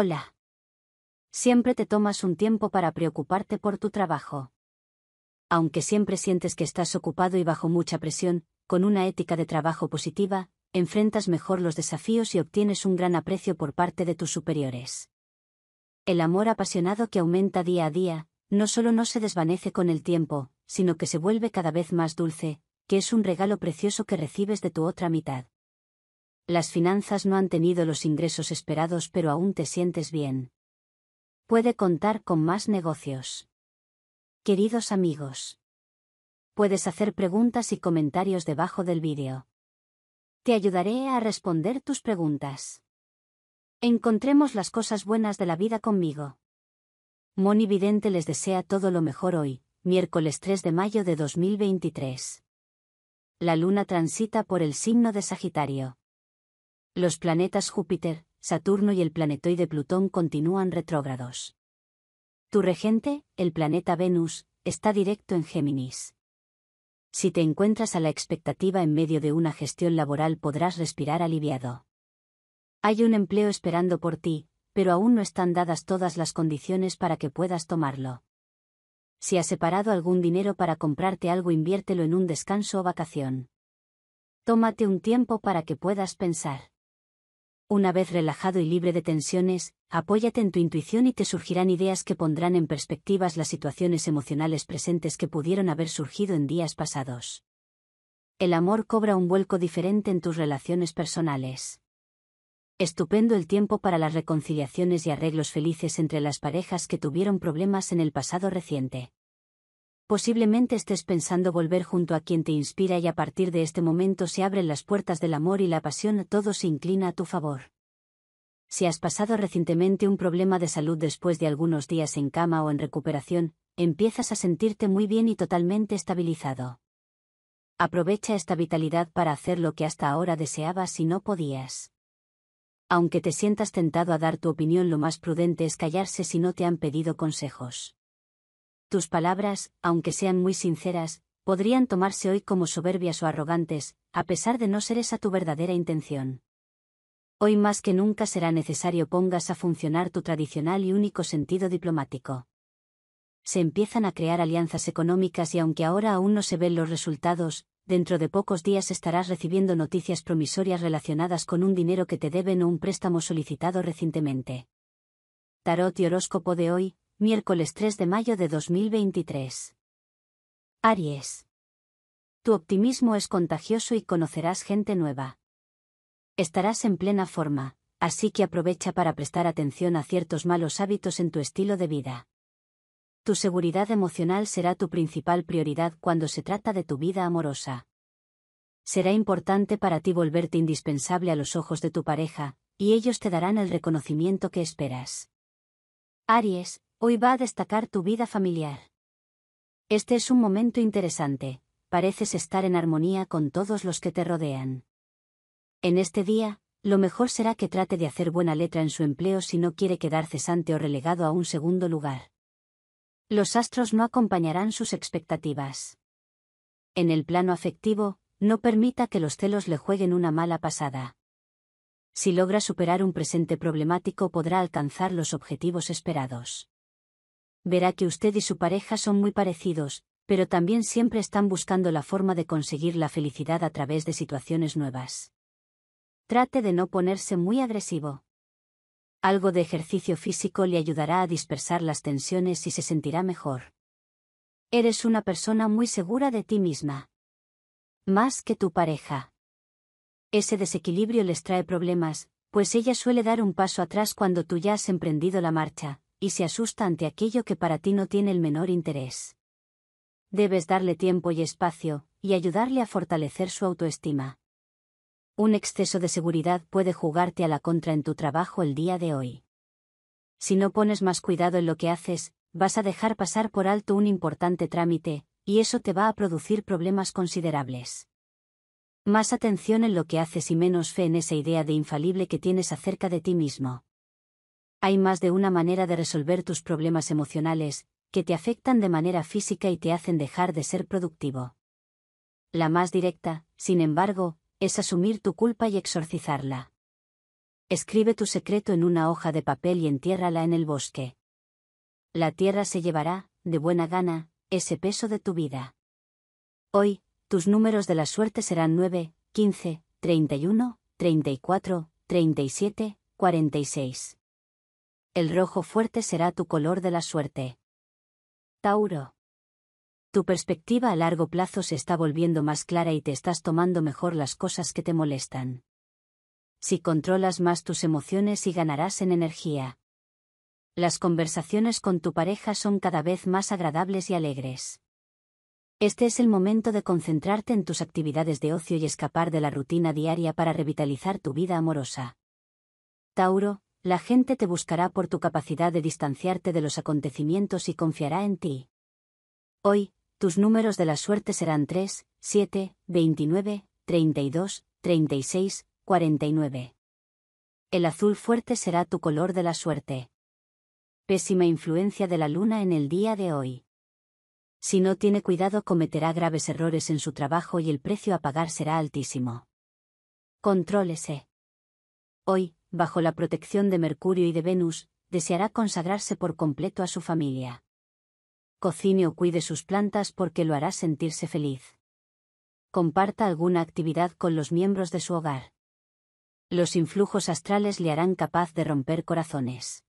Hola. Siempre te tomas un tiempo para preocuparte por tu trabajo. Aunque siempre sientes que estás ocupado y bajo mucha presión, con una ética de trabajo positiva, enfrentas mejor los desafíos y obtienes un gran aprecio por parte de tus superiores. El amor apasionado que aumenta día a día, no solo no se desvanece con el tiempo, sino que se vuelve cada vez más dulce, que es un regalo precioso que recibes de tu otra mitad las finanzas no han tenido los ingresos esperados pero aún te sientes bien. Puede contar con más negocios. Queridos amigos. Puedes hacer preguntas y comentarios debajo del vídeo. Te ayudaré a responder tus preguntas. Encontremos las cosas buenas de la vida conmigo. Moni Vidente les desea todo lo mejor hoy, miércoles 3 de mayo de 2023. La luna transita por el signo de Sagitario. Los planetas Júpiter, Saturno y el planetoide Plutón continúan retrógrados. Tu regente, el planeta Venus, está directo en Géminis. Si te encuentras a la expectativa en medio de una gestión laboral podrás respirar aliviado. Hay un empleo esperando por ti, pero aún no están dadas todas las condiciones para que puedas tomarlo. Si has separado algún dinero para comprarte algo, inviértelo en un descanso o vacación. Tómate un tiempo para que puedas pensar. Una vez relajado y libre de tensiones, apóyate en tu intuición y te surgirán ideas que pondrán en perspectivas las situaciones emocionales presentes que pudieron haber surgido en días pasados. El amor cobra un vuelco diferente en tus relaciones personales. Estupendo el tiempo para las reconciliaciones y arreglos felices entre las parejas que tuvieron problemas en el pasado reciente posiblemente estés pensando volver junto a quien te inspira y a partir de este momento se abren las puertas del amor y la pasión, todo se inclina a tu favor. Si has pasado recientemente un problema de salud después de algunos días en cama o en recuperación, empiezas a sentirte muy bien y totalmente estabilizado. Aprovecha esta vitalidad para hacer lo que hasta ahora deseabas y no podías. Aunque te sientas tentado a dar tu opinión, lo más prudente es callarse si no te han pedido consejos. Tus palabras, aunque sean muy sinceras, podrían tomarse hoy como soberbias o arrogantes, a pesar de no ser esa tu verdadera intención. Hoy más que nunca será necesario pongas a funcionar tu tradicional y único sentido diplomático. Se empiezan a crear alianzas económicas y aunque ahora aún no se ven los resultados, dentro de pocos días estarás recibiendo noticias promisorias relacionadas con un dinero que te deben o un préstamo solicitado recientemente. Tarot y horóscopo de hoy, miércoles 3 de mayo de 2023. Aries. Tu optimismo es contagioso y conocerás gente nueva. Estarás en plena forma, así que aprovecha para prestar atención a ciertos malos hábitos en tu estilo de vida. Tu seguridad emocional será tu principal prioridad cuando se trata de tu vida amorosa. Será importante para ti volverte indispensable a los ojos de tu pareja, y ellos te darán el reconocimiento que esperas. Aries, Hoy va a destacar tu vida familiar. Este es un momento interesante, pareces estar en armonía con todos los que te rodean. En este día, lo mejor será que trate de hacer buena letra en su empleo si no quiere quedar cesante o relegado a un segundo lugar. Los astros no acompañarán sus expectativas. En el plano afectivo, no permita que los celos le jueguen una mala pasada. Si logra superar un presente problemático podrá alcanzar los objetivos esperados verá que usted y su pareja son muy parecidos, pero también siempre están buscando la forma de conseguir la felicidad a través de situaciones nuevas. Trate de no ponerse muy agresivo. Algo de ejercicio físico le ayudará a dispersar las tensiones y se sentirá mejor. Eres una persona muy segura de ti misma. Más que tu pareja. Ese desequilibrio les trae problemas, pues ella suele dar un paso atrás cuando tú ya has emprendido la marcha, y se asusta ante aquello que para ti no tiene el menor interés. Debes darle tiempo y espacio, y ayudarle a fortalecer su autoestima. Un exceso de seguridad puede jugarte a la contra en tu trabajo el día de hoy. Si no pones más cuidado en lo que haces, vas a dejar pasar por alto un importante trámite, y eso te va a producir problemas considerables. Más atención en lo que haces y menos fe en esa idea de infalible que tienes acerca de ti mismo. Hay más de una manera de resolver tus problemas emocionales, que te afectan de manera física y te hacen dejar de ser productivo. La más directa, sin embargo, es asumir tu culpa y exorcizarla. Escribe tu secreto en una hoja de papel y entiérrala en el bosque. La tierra se llevará, de buena gana, ese peso de tu vida. Hoy, tus números de la suerte serán 9, 15, 31, 34, 37, 46 el rojo fuerte será tu color de la suerte. Tauro. Tu perspectiva a largo plazo se está volviendo más clara y te estás tomando mejor las cosas que te molestan. Si controlas más tus emociones y ganarás en energía. Las conversaciones con tu pareja son cada vez más agradables y alegres. Este es el momento de concentrarte en tus actividades de ocio y escapar de la rutina diaria para revitalizar tu vida amorosa. Tauro, la gente te buscará por tu capacidad de distanciarte de los acontecimientos y confiará en ti. Hoy, tus números de la suerte serán 3, 7, 29, 32, 36, 49. El azul fuerte será tu color de la suerte. Pésima influencia de la luna en el día de hoy. Si no tiene cuidado cometerá graves errores en su trabajo y el precio a pagar será altísimo. Contrólese. Hoy, bajo la protección de Mercurio y de Venus, deseará consagrarse por completo a su familia. Cocine o cuide sus plantas porque lo hará sentirse feliz. Comparta alguna actividad con los miembros de su hogar. Los influjos astrales le harán capaz de romper corazones.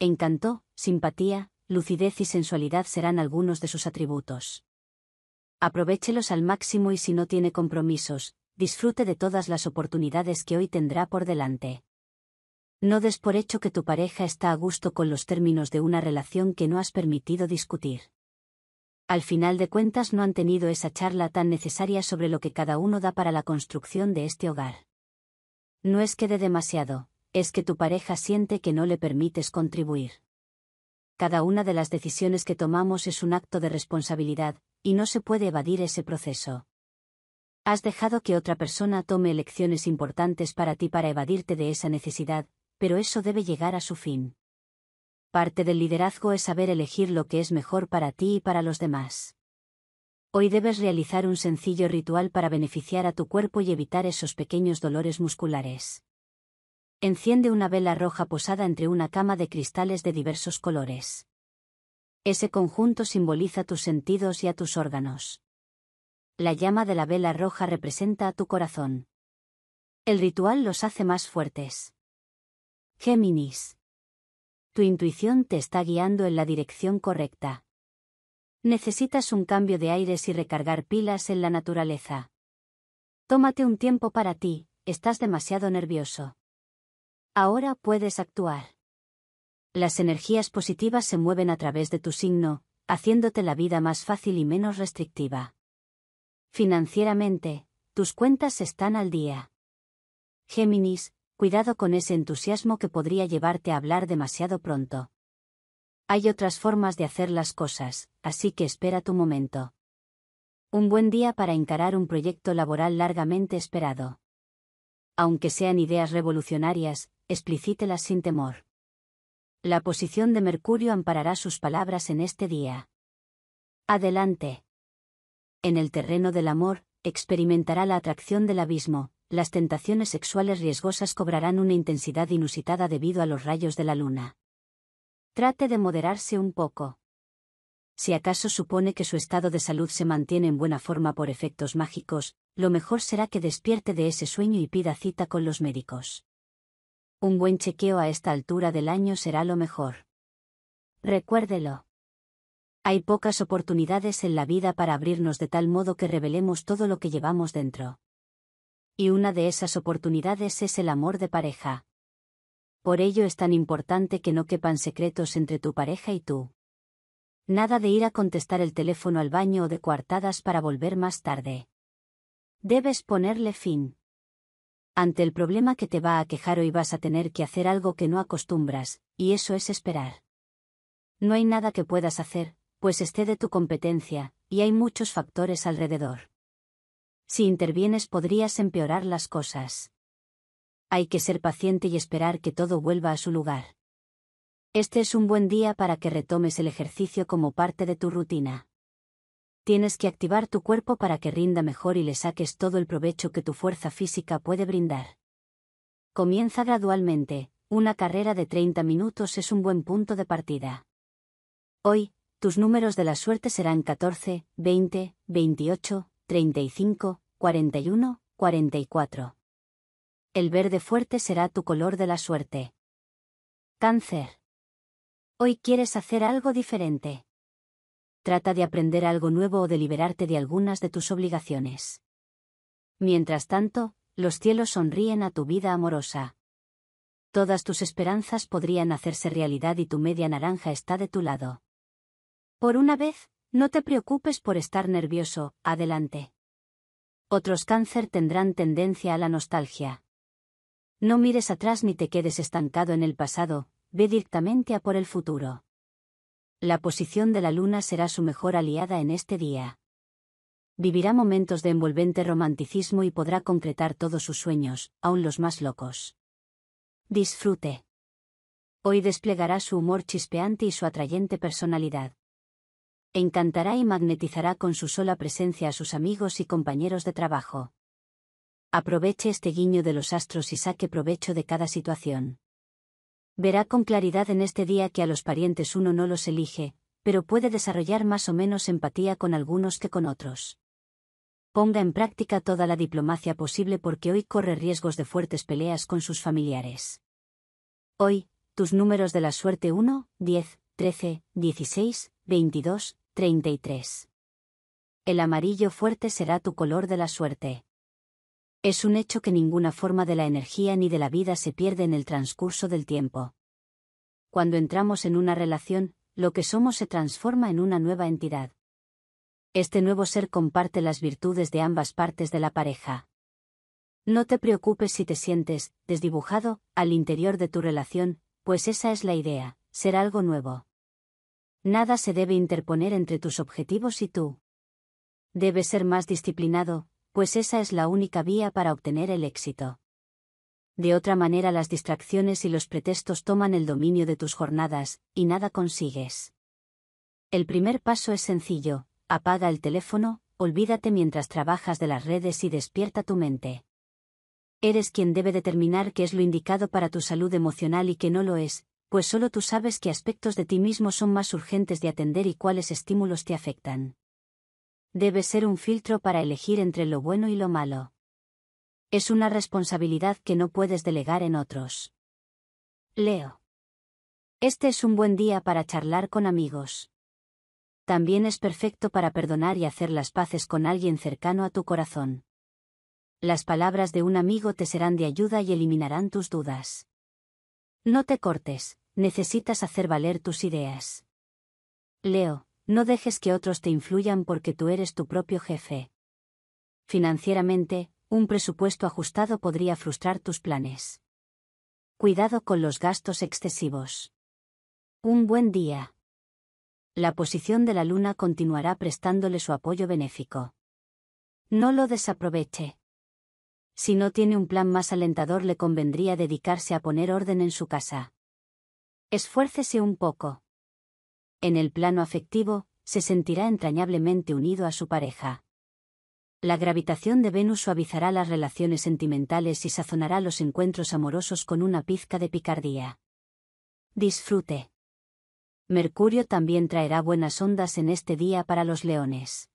Encanto, simpatía, lucidez y sensualidad serán algunos de sus atributos. Aprovechelos al máximo y si no tiene compromisos, disfrute de todas las oportunidades que hoy tendrá por delante. No des por hecho que tu pareja está a gusto con los términos de una relación que no has permitido discutir. Al final de cuentas no han tenido esa charla tan necesaria sobre lo que cada uno da para la construcción de este hogar. No es que dé demasiado, es que tu pareja siente que no le permites contribuir. Cada una de las decisiones que tomamos es un acto de responsabilidad, y no se puede evadir ese proceso. Has dejado que otra persona tome elecciones importantes para ti para evadirte de esa necesidad, pero eso debe llegar a su fin. Parte del liderazgo es saber elegir lo que es mejor para ti y para los demás. Hoy debes realizar un sencillo ritual para beneficiar a tu cuerpo y evitar esos pequeños dolores musculares. Enciende una vela roja posada entre una cama de cristales de diversos colores. Ese conjunto simboliza tus sentidos y a tus órganos la llama de la vela roja representa a tu corazón. El ritual los hace más fuertes. Géminis. Tu intuición te está guiando en la dirección correcta. Necesitas un cambio de aires y recargar pilas en la naturaleza. Tómate un tiempo para ti, estás demasiado nervioso. Ahora puedes actuar. Las energías positivas se mueven a través de tu signo, haciéndote la vida más fácil y menos restrictiva. Financieramente, tus cuentas están al día. Géminis, cuidado con ese entusiasmo que podría llevarte a hablar demasiado pronto. Hay otras formas de hacer las cosas, así que espera tu momento. Un buen día para encarar un proyecto laboral largamente esperado. Aunque sean ideas revolucionarias, explícitelas sin temor. La posición de Mercurio amparará sus palabras en este día. Adelante. En el terreno del amor, experimentará la atracción del abismo, las tentaciones sexuales riesgosas cobrarán una intensidad inusitada debido a los rayos de la luna. Trate de moderarse un poco. Si acaso supone que su estado de salud se mantiene en buena forma por efectos mágicos, lo mejor será que despierte de ese sueño y pida cita con los médicos. Un buen chequeo a esta altura del año será lo mejor. Recuérdelo. Hay pocas oportunidades en la vida para abrirnos de tal modo que revelemos todo lo que llevamos dentro. Y una de esas oportunidades es el amor de pareja. Por ello es tan importante que no quepan secretos entre tu pareja y tú. Nada de ir a contestar el teléfono al baño o de coartadas para volver más tarde. Debes ponerle fin. Ante el problema que te va a quejar hoy vas a tener que hacer algo que no acostumbras, y eso es esperar. No hay nada que puedas hacer, pues esté de tu competencia, y hay muchos factores alrededor. Si intervienes podrías empeorar las cosas. Hay que ser paciente y esperar que todo vuelva a su lugar. Este es un buen día para que retomes el ejercicio como parte de tu rutina. Tienes que activar tu cuerpo para que rinda mejor y le saques todo el provecho que tu fuerza física puede brindar. Comienza gradualmente, una carrera de 30 minutos es un buen punto de partida. Hoy, tus números de la suerte serán 14, 20, 28, 35, 41, 44. El verde fuerte será tu color de la suerte. Cáncer. Hoy quieres hacer algo diferente. Trata de aprender algo nuevo o de liberarte de algunas de tus obligaciones. Mientras tanto, los cielos sonríen a tu vida amorosa. Todas tus esperanzas podrían hacerse realidad y tu media naranja está de tu lado. Por una vez, no te preocupes por estar nervioso, adelante. Otros cáncer tendrán tendencia a la nostalgia. No mires atrás ni te quedes estancado en el pasado, ve directamente a por el futuro. La posición de la luna será su mejor aliada en este día. Vivirá momentos de envolvente romanticismo y podrá concretar todos sus sueños, aun los más locos. Disfrute. Hoy desplegará su humor chispeante y su atrayente personalidad encantará y magnetizará con su sola presencia a sus amigos y compañeros de trabajo. Aproveche este guiño de los astros y saque provecho de cada situación. Verá con claridad en este día que a los parientes uno no los elige, pero puede desarrollar más o menos empatía con algunos que con otros. Ponga en práctica toda la diplomacia posible porque hoy corre riesgos de fuertes peleas con sus familiares. Hoy, tus números de la suerte 1, 10, 13, 16, 22, 33. El amarillo fuerte será tu color de la suerte. Es un hecho que ninguna forma de la energía ni de la vida se pierde en el transcurso del tiempo. Cuando entramos en una relación, lo que somos se transforma en una nueva entidad. Este nuevo ser comparte las virtudes de ambas partes de la pareja. No te preocupes si te sientes, desdibujado, al interior de tu relación, pues esa es la idea, ser algo nuevo. Nada se debe interponer entre tus objetivos y tú. Debes ser más disciplinado, pues esa es la única vía para obtener el éxito. De otra manera las distracciones y los pretextos toman el dominio de tus jornadas, y nada consigues. El primer paso es sencillo, apaga el teléfono, olvídate mientras trabajas de las redes y despierta tu mente. Eres quien debe determinar qué es lo indicado para tu salud emocional y qué no lo es, pues solo tú sabes qué aspectos de ti mismo son más urgentes de atender y cuáles estímulos te afectan. Debes ser un filtro para elegir entre lo bueno y lo malo. Es una responsabilidad que no puedes delegar en otros. Leo. Este es un buen día para charlar con amigos. También es perfecto para perdonar y hacer las paces con alguien cercano a tu corazón. Las palabras de un amigo te serán de ayuda y eliminarán tus dudas. No te cortes, necesitas hacer valer tus ideas. Leo, no dejes que otros te influyan porque tú eres tu propio jefe. Financieramente, un presupuesto ajustado podría frustrar tus planes. Cuidado con los gastos excesivos. Un buen día. La posición de la luna continuará prestándole su apoyo benéfico. No lo desaproveche si no tiene un plan más alentador le convendría dedicarse a poner orden en su casa. Esfuércese un poco. En el plano afectivo, se sentirá entrañablemente unido a su pareja. La gravitación de Venus suavizará las relaciones sentimentales y sazonará los encuentros amorosos con una pizca de picardía. Disfrute. Mercurio también traerá buenas ondas en este día para los leones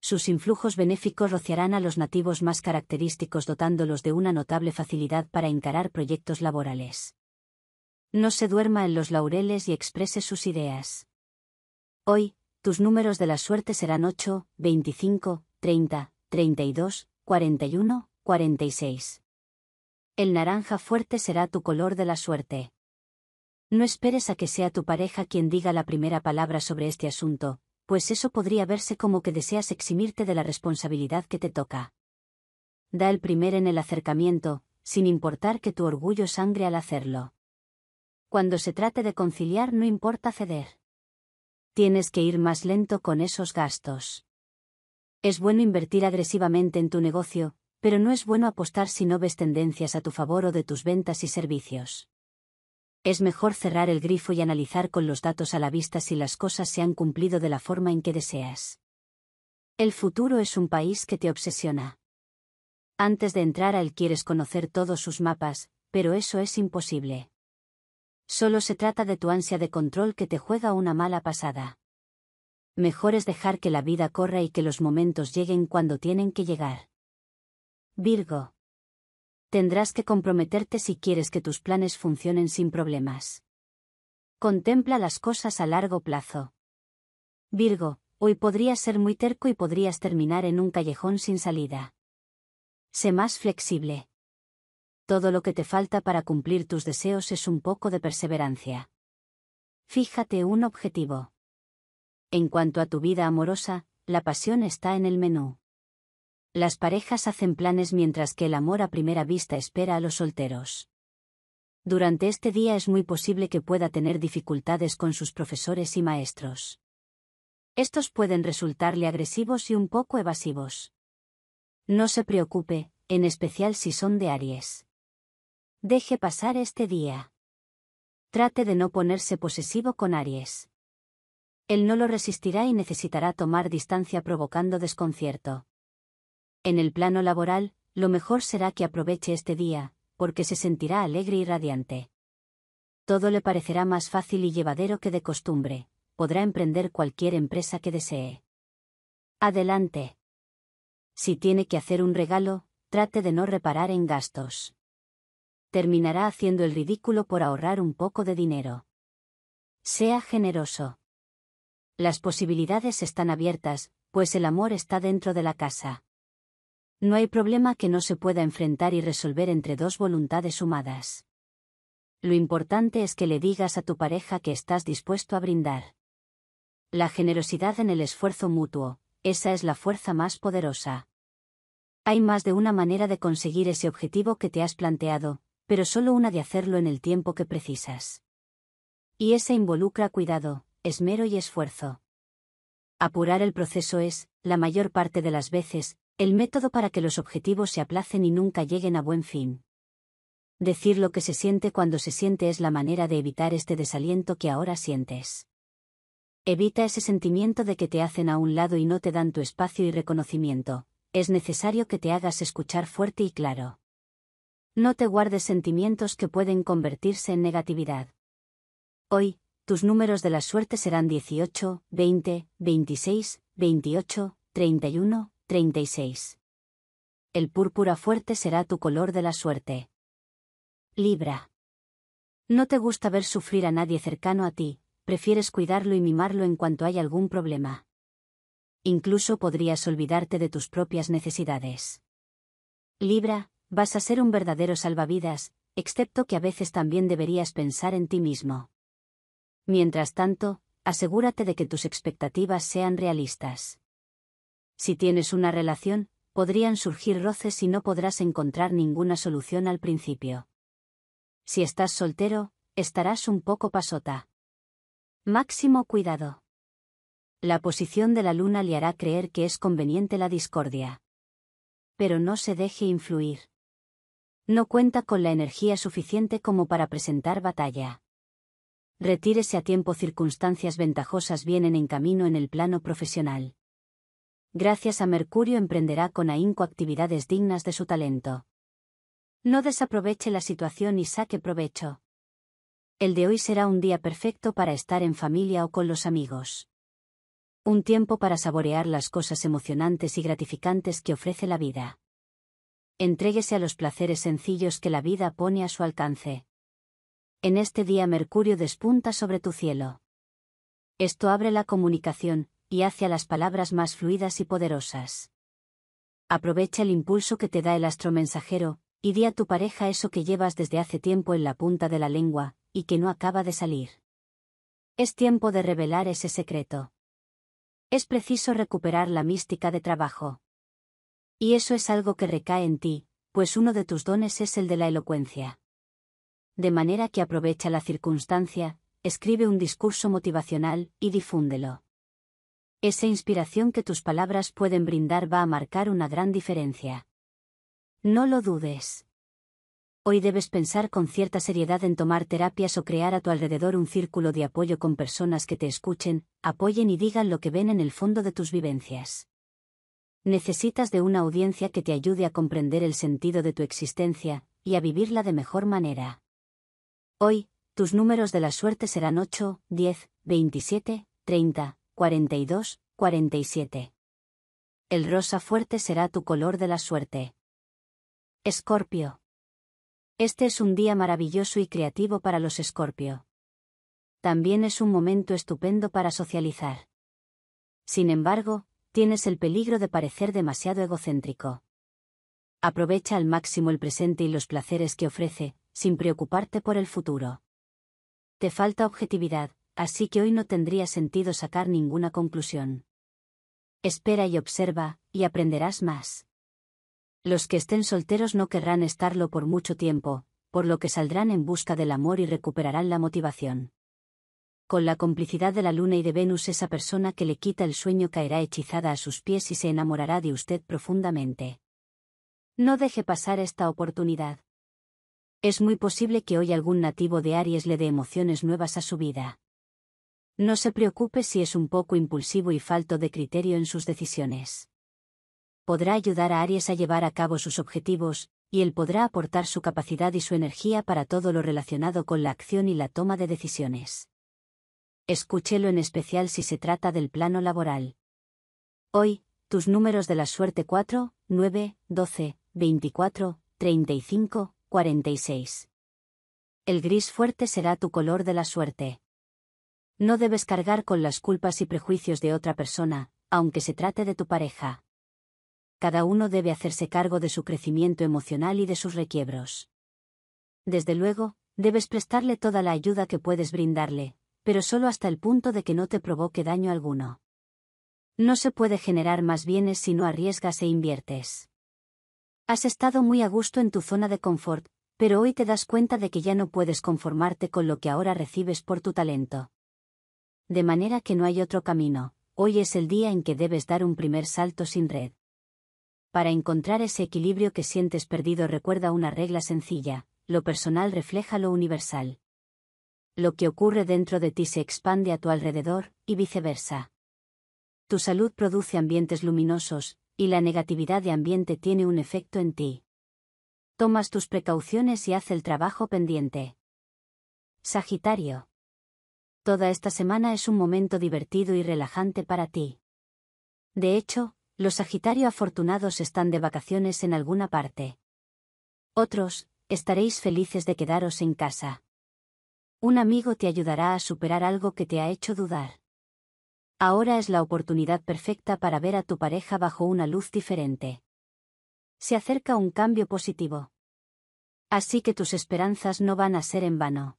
sus influjos benéficos rociarán a los nativos más característicos dotándolos de una notable facilidad para encarar proyectos laborales. No se duerma en los laureles y exprese sus ideas. Hoy, tus números de la suerte serán 8, 25, 30, 32, 41, 46. El naranja fuerte será tu color de la suerte. No esperes a que sea tu pareja quien diga la primera palabra sobre este asunto, pues eso podría verse como que deseas eximirte de la responsabilidad que te toca. Da el primer en el acercamiento, sin importar que tu orgullo sangre al hacerlo. Cuando se trate de conciliar no importa ceder. Tienes que ir más lento con esos gastos. Es bueno invertir agresivamente en tu negocio, pero no es bueno apostar si no ves tendencias a tu favor o de tus ventas y servicios es mejor cerrar el grifo y analizar con los datos a la vista si las cosas se han cumplido de la forma en que deseas. El futuro es un país que te obsesiona. Antes de entrar a él quieres conocer todos sus mapas, pero eso es imposible. Solo se trata de tu ansia de control que te juega una mala pasada. Mejor es dejar que la vida corra y que los momentos lleguen cuando tienen que llegar. Virgo tendrás que comprometerte si quieres que tus planes funcionen sin problemas. Contempla las cosas a largo plazo. Virgo, hoy podrías ser muy terco y podrías terminar en un callejón sin salida. Sé más flexible. Todo lo que te falta para cumplir tus deseos es un poco de perseverancia. Fíjate un objetivo. En cuanto a tu vida amorosa, la pasión está en el menú. Las parejas hacen planes mientras que el amor a primera vista espera a los solteros. Durante este día es muy posible que pueda tener dificultades con sus profesores y maestros. Estos pueden resultarle agresivos y un poco evasivos. No se preocupe, en especial si son de Aries. Deje pasar este día. Trate de no ponerse posesivo con Aries. Él no lo resistirá y necesitará tomar distancia provocando desconcierto. En el plano laboral, lo mejor será que aproveche este día, porque se sentirá alegre y radiante. Todo le parecerá más fácil y llevadero que de costumbre, podrá emprender cualquier empresa que desee. Adelante. Si tiene que hacer un regalo, trate de no reparar en gastos. Terminará haciendo el ridículo por ahorrar un poco de dinero. Sea generoso. Las posibilidades están abiertas, pues el amor está dentro de la casa. No hay problema que no se pueda enfrentar y resolver entre dos voluntades sumadas. Lo importante es que le digas a tu pareja que estás dispuesto a brindar. La generosidad en el esfuerzo mutuo, esa es la fuerza más poderosa. Hay más de una manera de conseguir ese objetivo que te has planteado, pero solo una de hacerlo en el tiempo que precisas. Y esa involucra cuidado, esmero y esfuerzo. Apurar el proceso es, la mayor parte de las veces, el método para que los objetivos se aplacen y nunca lleguen a buen fin. Decir lo que se siente cuando se siente es la manera de evitar este desaliento que ahora sientes. Evita ese sentimiento de que te hacen a un lado y no te dan tu espacio y reconocimiento. Es necesario que te hagas escuchar fuerte y claro. No te guardes sentimientos que pueden convertirse en negatividad. Hoy, tus números de la suerte serán 18, 20, 26, 28, 31, 36. El púrpura fuerte será tu color de la suerte. Libra. No te gusta ver sufrir a nadie cercano a ti, prefieres cuidarlo y mimarlo en cuanto hay algún problema. Incluso podrías olvidarte de tus propias necesidades. Libra, vas a ser un verdadero salvavidas, excepto que a veces también deberías pensar en ti mismo. Mientras tanto, asegúrate de que tus expectativas sean realistas si tienes una relación, podrían surgir roces y no podrás encontrar ninguna solución al principio. Si estás soltero, estarás un poco pasota. Máximo cuidado. La posición de la luna le hará creer que es conveniente la discordia. Pero no se deje influir. No cuenta con la energía suficiente como para presentar batalla. Retírese a tiempo circunstancias ventajosas vienen en camino en el plano profesional gracias a Mercurio emprenderá con ahínco actividades dignas de su talento. No desaproveche la situación y saque provecho. El de hoy será un día perfecto para estar en familia o con los amigos. Un tiempo para saborear las cosas emocionantes y gratificantes que ofrece la vida. Entréguese a los placeres sencillos que la vida pone a su alcance. En este día Mercurio despunta sobre tu cielo. Esto abre la comunicación, y hacia las palabras más fluidas y poderosas. Aprovecha el impulso que te da el astro mensajero, y di a tu pareja eso que llevas desde hace tiempo en la punta de la lengua, y que no acaba de salir. Es tiempo de revelar ese secreto. Es preciso recuperar la mística de trabajo. Y eso es algo que recae en ti, pues uno de tus dones es el de la elocuencia. De manera que aprovecha la circunstancia, escribe un discurso motivacional y difúndelo. Esa inspiración que tus palabras pueden brindar va a marcar una gran diferencia. No lo dudes. Hoy debes pensar con cierta seriedad en tomar terapias o crear a tu alrededor un círculo de apoyo con personas que te escuchen, apoyen y digan lo que ven en el fondo de tus vivencias. Necesitas de una audiencia que te ayude a comprender el sentido de tu existencia, y a vivirla de mejor manera. Hoy, tus números de la suerte serán 8, 10, 27, 30, 42, 47. El rosa fuerte será tu color de la suerte. Escorpio. Este es un día maravilloso y creativo para los Escorpio. También es un momento estupendo para socializar. Sin embargo, tienes el peligro de parecer demasiado egocéntrico. Aprovecha al máximo el presente y los placeres que ofrece, sin preocuparte por el futuro. Te falta objetividad, así que hoy no tendría sentido sacar ninguna conclusión. Espera y observa, y aprenderás más. Los que estén solteros no querrán estarlo por mucho tiempo, por lo que saldrán en busca del amor y recuperarán la motivación. Con la complicidad de la luna y de Venus esa persona que le quita el sueño caerá hechizada a sus pies y se enamorará de usted profundamente. No deje pasar esta oportunidad. Es muy posible que hoy algún nativo de Aries le dé emociones nuevas a su vida. No se preocupe si es un poco impulsivo y falto de criterio en sus decisiones. Podrá ayudar a Aries a llevar a cabo sus objetivos, y él podrá aportar su capacidad y su energía para todo lo relacionado con la acción y la toma de decisiones. Escúchelo en especial si se trata del plano laboral. Hoy, tus números de la suerte 4, 9, 12, 24, 35, 46. El gris fuerte será tu color de la suerte. No debes cargar con las culpas y prejuicios de otra persona, aunque se trate de tu pareja. Cada uno debe hacerse cargo de su crecimiento emocional y de sus requiebros. Desde luego, debes prestarle toda la ayuda que puedes brindarle, pero solo hasta el punto de que no te provoque daño alguno. No se puede generar más bienes si no arriesgas e inviertes. Has estado muy a gusto en tu zona de confort, pero hoy te das cuenta de que ya no puedes conformarte con lo que ahora recibes por tu talento de manera que no hay otro camino, hoy es el día en que debes dar un primer salto sin red. Para encontrar ese equilibrio que sientes perdido recuerda una regla sencilla, lo personal refleja lo universal. Lo que ocurre dentro de ti se expande a tu alrededor, y viceversa. Tu salud produce ambientes luminosos, y la negatividad de ambiente tiene un efecto en ti. Tomas tus precauciones y haz el trabajo pendiente. Sagitario Toda esta semana es un momento divertido y relajante para ti. De hecho, los Sagitario afortunados están de vacaciones en alguna parte. Otros, estaréis felices de quedaros en casa. Un amigo te ayudará a superar algo que te ha hecho dudar. Ahora es la oportunidad perfecta para ver a tu pareja bajo una luz diferente. Se acerca un cambio positivo. Así que tus esperanzas no van a ser en vano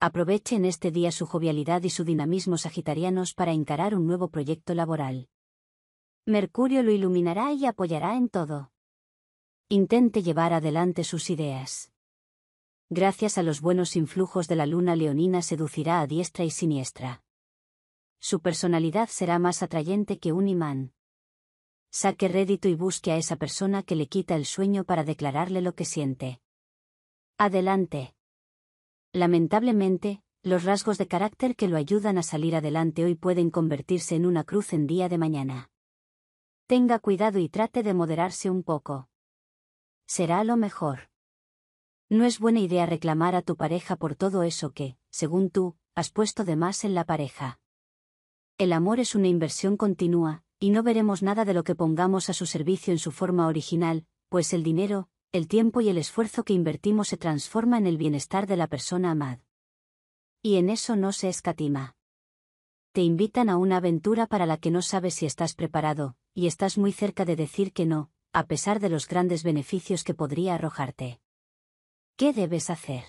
en este día su jovialidad y su dinamismo sagitarianos para encarar un nuevo proyecto laboral. Mercurio lo iluminará y apoyará en todo. Intente llevar adelante sus ideas. Gracias a los buenos influjos de la luna leonina seducirá a diestra y siniestra. Su personalidad será más atrayente que un imán. Saque rédito y busque a esa persona que le quita el sueño para declararle lo que siente. Adelante lamentablemente, los rasgos de carácter que lo ayudan a salir adelante hoy pueden convertirse en una cruz en día de mañana. Tenga cuidado y trate de moderarse un poco. Será lo mejor. No es buena idea reclamar a tu pareja por todo eso que, según tú, has puesto de más en la pareja. El amor es una inversión continua, y no veremos nada de lo que pongamos a su servicio en su forma original, pues el dinero, el tiempo y el esfuerzo que invertimos se transforma en el bienestar de la persona amada. Y en eso no se escatima. Te invitan a una aventura para la que no sabes si estás preparado, y estás muy cerca de decir que no, a pesar de los grandes beneficios que podría arrojarte. ¿Qué debes hacer?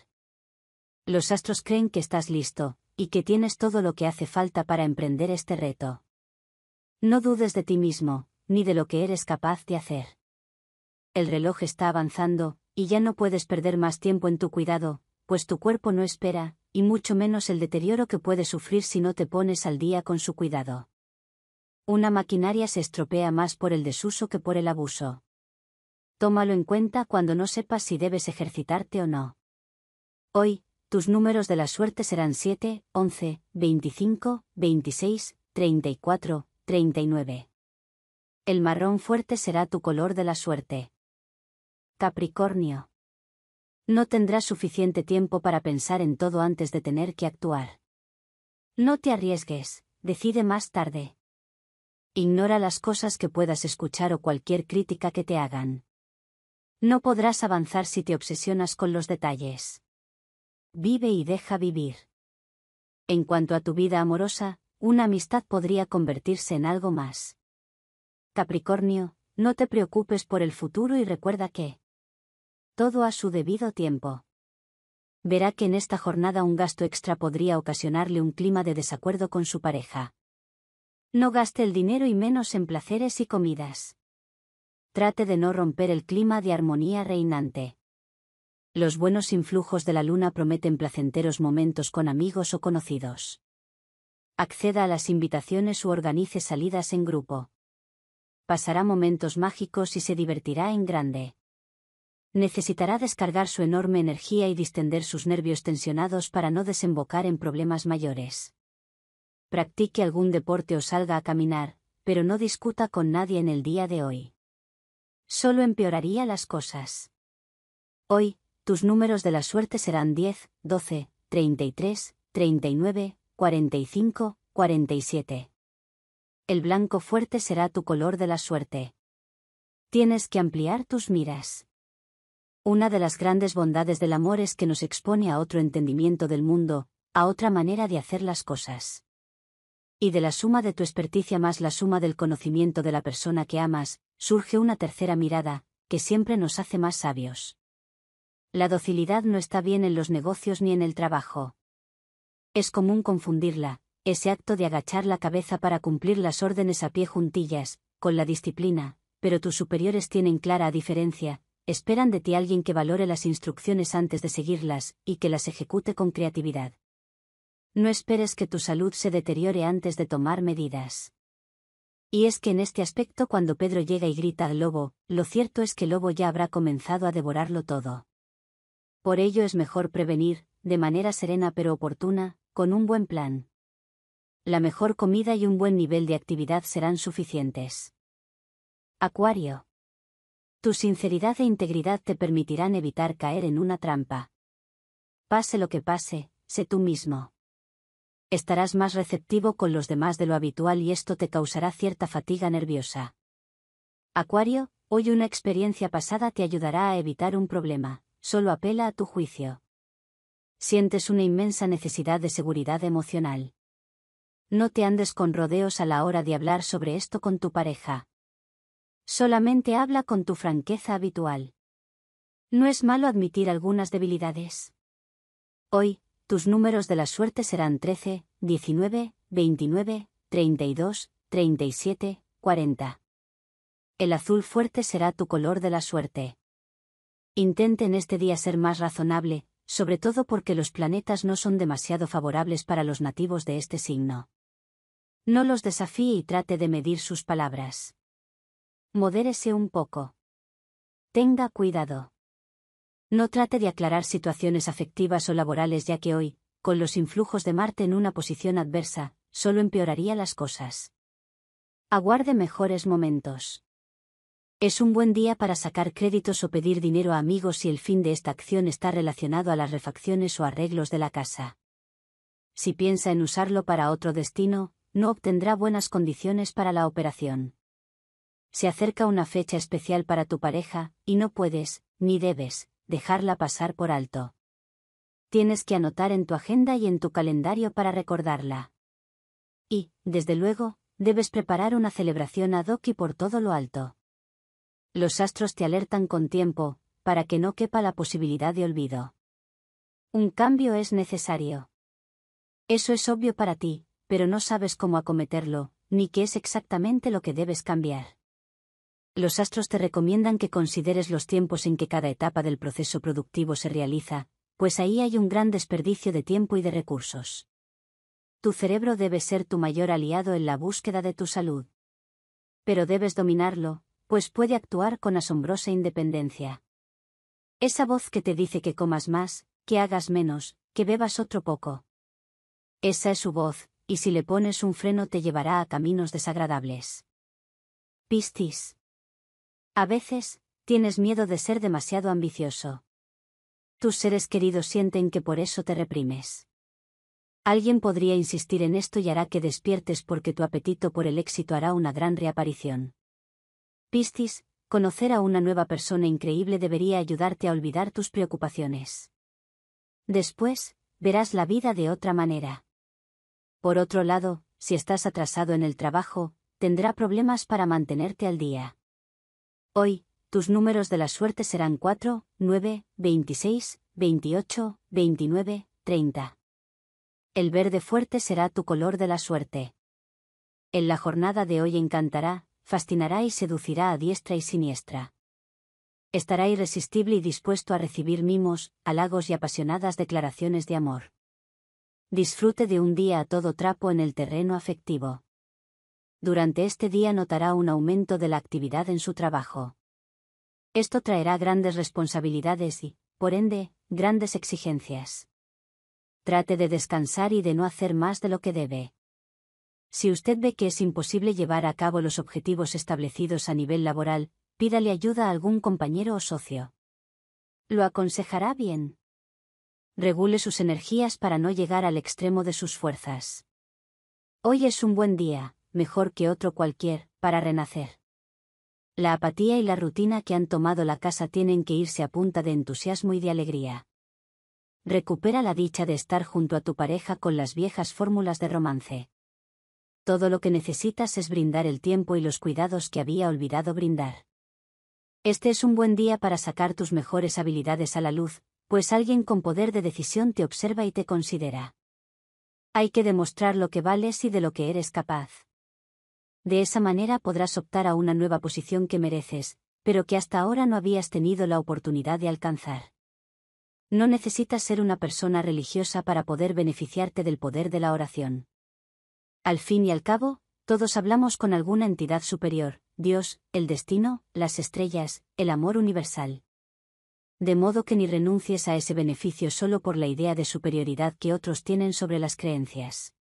Los astros creen que estás listo, y que tienes todo lo que hace falta para emprender este reto. No dudes de ti mismo, ni de lo que eres capaz de hacer el reloj está avanzando, y ya no puedes perder más tiempo en tu cuidado, pues tu cuerpo no espera, y mucho menos el deterioro que puede sufrir si no te pones al día con su cuidado. Una maquinaria se estropea más por el desuso que por el abuso. Tómalo en cuenta cuando no sepas si debes ejercitarte o no. Hoy, tus números de la suerte serán 7, 11, 25, 26, 34, 39. El marrón fuerte será tu color de la suerte. Capricornio. No tendrás suficiente tiempo para pensar en todo antes de tener que actuar. No te arriesgues, decide más tarde. Ignora las cosas que puedas escuchar o cualquier crítica que te hagan. No podrás avanzar si te obsesionas con los detalles. Vive y deja vivir. En cuanto a tu vida amorosa, una amistad podría convertirse en algo más. Capricornio, no te preocupes por el futuro y recuerda que todo a su debido tiempo. Verá que en esta jornada un gasto extra podría ocasionarle un clima de desacuerdo con su pareja. No gaste el dinero y menos en placeres y comidas. Trate de no romper el clima de armonía reinante. Los buenos influjos de la luna prometen placenteros momentos con amigos o conocidos. Acceda a las invitaciones u organice salidas en grupo pasará momentos mágicos y se divertirá en grande necesitará descargar su enorme energía y distender sus nervios tensionados para no desembocar en problemas mayores. Practique algún deporte o salga a caminar, pero no discuta con nadie en el día de hoy. Solo empeoraría las cosas. Hoy, tus números de la suerte serán 10, 12, 33, 39, 45, 47. El blanco fuerte será tu color de la suerte. Tienes que ampliar tus miras. Una de las grandes bondades del amor es que nos expone a otro entendimiento del mundo, a otra manera de hacer las cosas. Y de la suma de tu experticia más la suma del conocimiento de la persona que amas, surge una tercera mirada, que siempre nos hace más sabios. La docilidad no está bien en los negocios ni en el trabajo. Es común confundirla, ese acto de agachar la cabeza para cumplir las órdenes a pie juntillas, con la disciplina, pero tus superiores tienen clara diferencia, esperan de ti alguien que valore las instrucciones antes de seguirlas, y que las ejecute con creatividad. No esperes que tu salud se deteriore antes de tomar medidas. Y es que en este aspecto cuando Pedro llega y grita al lobo, lo cierto es que el lobo ya habrá comenzado a devorarlo todo. Por ello es mejor prevenir, de manera serena pero oportuna, con un buen plan. La mejor comida y un buen nivel de actividad serán suficientes. Acuario. Tu sinceridad e integridad te permitirán evitar caer en una trampa. Pase lo que pase, sé tú mismo. Estarás más receptivo con los demás de lo habitual y esto te causará cierta fatiga nerviosa. Acuario, hoy una experiencia pasada te ayudará a evitar un problema, solo apela a tu juicio. Sientes una inmensa necesidad de seguridad emocional. No te andes con rodeos a la hora de hablar sobre esto con tu pareja. Solamente habla con tu franqueza habitual. No es malo admitir algunas debilidades. Hoy, tus números de la suerte serán 13, 19, 29, 32, 37, 40. El azul fuerte será tu color de la suerte. Intente en este día ser más razonable, sobre todo porque los planetas no son demasiado favorables para los nativos de este signo. No los desafíe y trate de medir sus palabras. Modérese un poco. Tenga cuidado. No trate de aclarar situaciones afectivas o laborales ya que hoy, con los influjos de Marte en una posición adversa, solo empeoraría las cosas. Aguarde mejores momentos. Es un buen día para sacar créditos o pedir dinero a amigos si el fin de esta acción está relacionado a las refacciones o arreglos de la casa. Si piensa en usarlo para otro destino, no obtendrá buenas condiciones para la operación se acerca una fecha especial para tu pareja, y no puedes, ni debes, dejarla pasar por alto. Tienes que anotar en tu agenda y en tu calendario para recordarla. Y, desde luego, debes preparar una celebración ad hoc y por todo lo alto. Los astros te alertan con tiempo, para que no quepa la posibilidad de olvido. Un cambio es necesario. Eso es obvio para ti, pero no sabes cómo acometerlo, ni qué es exactamente lo que debes cambiar los astros te recomiendan que consideres los tiempos en que cada etapa del proceso productivo se realiza, pues ahí hay un gran desperdicio de tiempo y de recursos. Tu cerebro debe ser tu mayor aliado en la búsqueda de tu salud. Pero debes dominarlo, pues puede actuar con asombrosa independencia. Esa voz que te dice que comas más, que hagas menos, que bebas otro poco. Esa es su voz, y si le pones un freno te llevará a caminos desagradables. Pistis. A veces, tienes miedo de ser demasiado ambicioso. Tus seres queridos sienten que por eso te reprimes. Alguien podría insistir en esto y hará que despiertes porque tu apetito por el éxito hará una gran reaparición. Pistis, conocer a una nueva persona increíble debería ayudarte a olvidar tus preocupaciones. Después, verás la vida de otra manera. Por otro lado, si estás atrasado en el trabajo, tendrá problemas para mantenerte al día. Hoy, tus números de la suerte serán 4, 9, 26, 28, 29, 30. El verde fuerte será tu color de la suerte. En la jornada de hoy encantará, fascinará y seducirá a diestra y siniestra. Estará irresistible y dispuesto a recibir mimos, halagos y apasionadas declaraciones de amor. Disfrute de un día a todo trapo en el terreno afectivo durante este día notará un aumento de la actividad en su trabajo. Esto traerá grandes responsabilidades y, por ende, grandes exigencias. Trate de descansar y de no hacer más de lo que debe. Si usted ve que es imposible llevar a cabo los objetivos establecidos a nivel laboral, pídale ayuda a algún compañero o socio. Lo aconsejará bien. Regule sus energías para no llegar al extremo de sus fuerzas. Hoy es un buen día, mejor que otro cualquier, para renacer. La apatía y la rutina que han tomado la casa tienen que irse a punta de entusiasmo y de alegría. Recupera la dicha de estar junto a tu pareja con las viejas fórmulas de romance. Todo lo que necesitas es brindar el tiempo y los cuidados que había olvidado brindar. Este es un buen día para sacar tus mejores habilidades a la luz, pues alguien con poder de decisión te observa y te considera. Hay que demostrar lo que vales y de lo que eres capaz. De esa manera podrás optar a una nueva posición que mereces, pero que hasta ahora no habías tenido la oportunidad de alcanzar. No necesitas ser una persona religiosa para poder beneficiarte del poder de la oración. Al fin y al cabo, todos hablamos con alguna entidad superior, Dios, el destino, las estrellas, el amor universal. De modo que ni renuncies a ese beneficio solo por la idea de superioridad que otros tienen sobre las creencias.